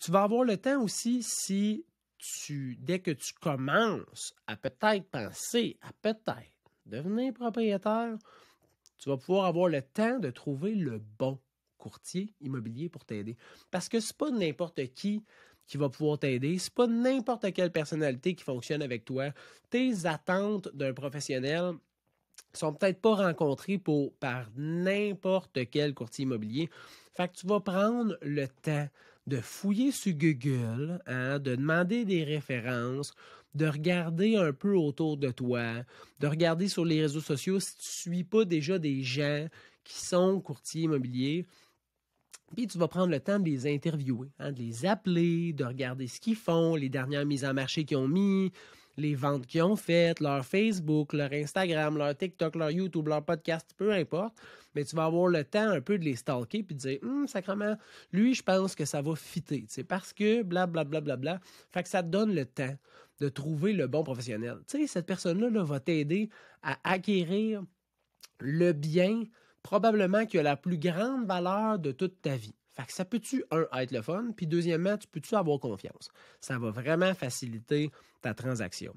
Tu vas avoir le temps aussi si tu, dès que tu commences à peut-être penser à peut-être devenir propriétaire, tu vas pouvoir avoir le temps de trouver le bon courtier immobilier pour t'aider. Parce que n'est pas n'importe qui qui va pouvoir t'aider. C'est pas n'importe quelle personnalité qui fonctionne avec toi. Tes attentes d'un professionnel, sont peut-être pas rencontrés par n'importe quel courtier immobilier. Fait que tu vas prendre le temps de fouiller sur Google, hein, de demander des références, de regarder un peu autour de toi, de regarder sur les réseaux sociaux si tu suis pas déjà des gens qui sont courtiers immobiliers. Puis tu vas prendre le temps de les interviewer, hein, de les appeler, de regarder ce qu'ils font, les dernières mises en marché qu'ils ont mis, les ventes qu'ils ont faites, leur Facebook, leur Instagram, leur TikTok, leur YouTube, leur podcast, peu importe. Mais tu vas avoir le temps un peu de les stalker puis de dire, hum, sacrement, lui, je pense que ça va fitter. C'est parce que blablabla. Bla, bla, bla, bla, Fait que ça te donne le temps de trouver le bon professionnel. Tu sais, cette personne là, va t'aider à acquérir le bien probablement qui a la plus grande valeur de toute ta vie. Fait que ça peut-tu, un, être le fun, puis deuxièmement, tu peux-tu avoir confiance? Ça va vraiment faciliter ta transaction.